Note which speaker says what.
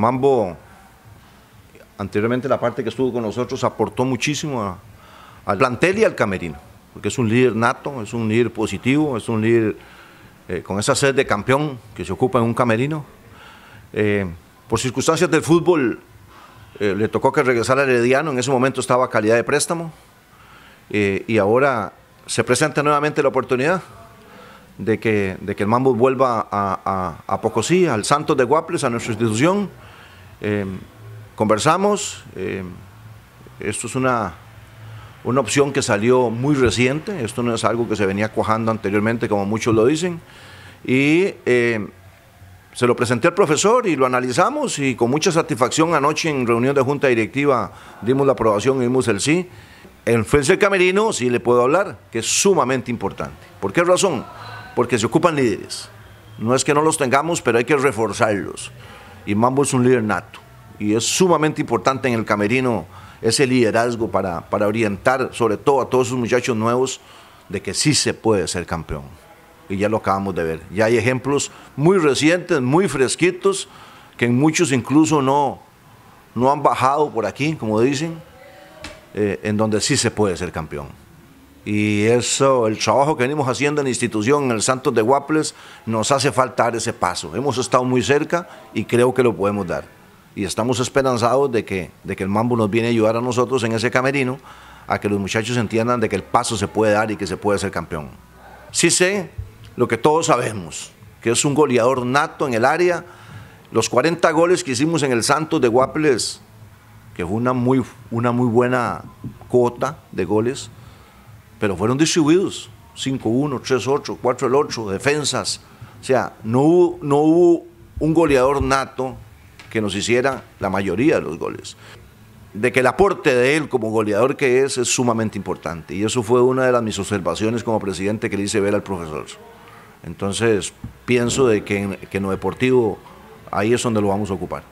Speaker 1: Mambo, anteriormente la parte que estuvo con nosotros, aportó muchísimo al plantel y al camerino, porque es un líder nato, es un líder positivo, es un líder eh, con esa sed de campeón que se ocupa en un camerino. Eh, por circunstancias del fútbol, eh, le tocó que regresar al Herediano, en ese momento estaba a calidad de préstamo, y ahora se presenta nuevamente la oportunidad de que, el Mambo vuelva a, a Pocosí, al Santos de Guaples, a nuestra institución Em, conversamos, em, esto es una, una opción que salió muy reciente, esto no es algo que se venía cuajando anteriormente, como muchos lo dicen, y em, se lo presenté al profesor y lo analizamos y con mucha satisfacción anoche en reunión de junta directiva dimos la aprobación y dimos el sí. En el Camerino sí le puedo hablar, que es sumamente importante. ¿Por qué razón? Porque se ocupan líderes. No es que no los tengamos, pero hay que reforzarlos. Y Mambo es un líder nato y es sumamente importante en el camerino ese liderazgo para, orientar sobre todo a todos esos muchachos nuevos de que sí se puede ser campeón. Y ya lo acabamos de ver. Ya hay ejemplos muy recientes, muy fresquitos, que en muchos incluso no, no han bajado por aquí, como dicen, eh, en donde sí se puede ser campeón. Y eso, el trabajo que venimos haciendo en la institución, en el Santos de Guaples, nos hace faltar ese paso. Hemos estado muy cerca y creo que lo podemos dar. Y estamos esperanzados de que, de que el Mambo nos viene a ayudar a nosotros en ese camerino, a que los muchachos entiendan de que el paso se puede dar y que se puede ser campeón. Sí sé lo que todos sabemos, que es un goleador nato en el área. Los 40 goles que hicimos en el Santos de Guaples, que fue una muy, una muy buena cuota de goles, pero fueron distribuidos. 5-1, 3-8, 4-8, defensas. O sea, no hubo, no hubo un goleador nato que nos hiciera la mayoría de los goles. De que el aporte de él como goleador que es es sumamente importante. Y eso fue una de las mis observaciones como presidente que le hice ver al profesor. Entonces, pienso de que que en lo deportivo ahí es donde lo vamos a ocupar.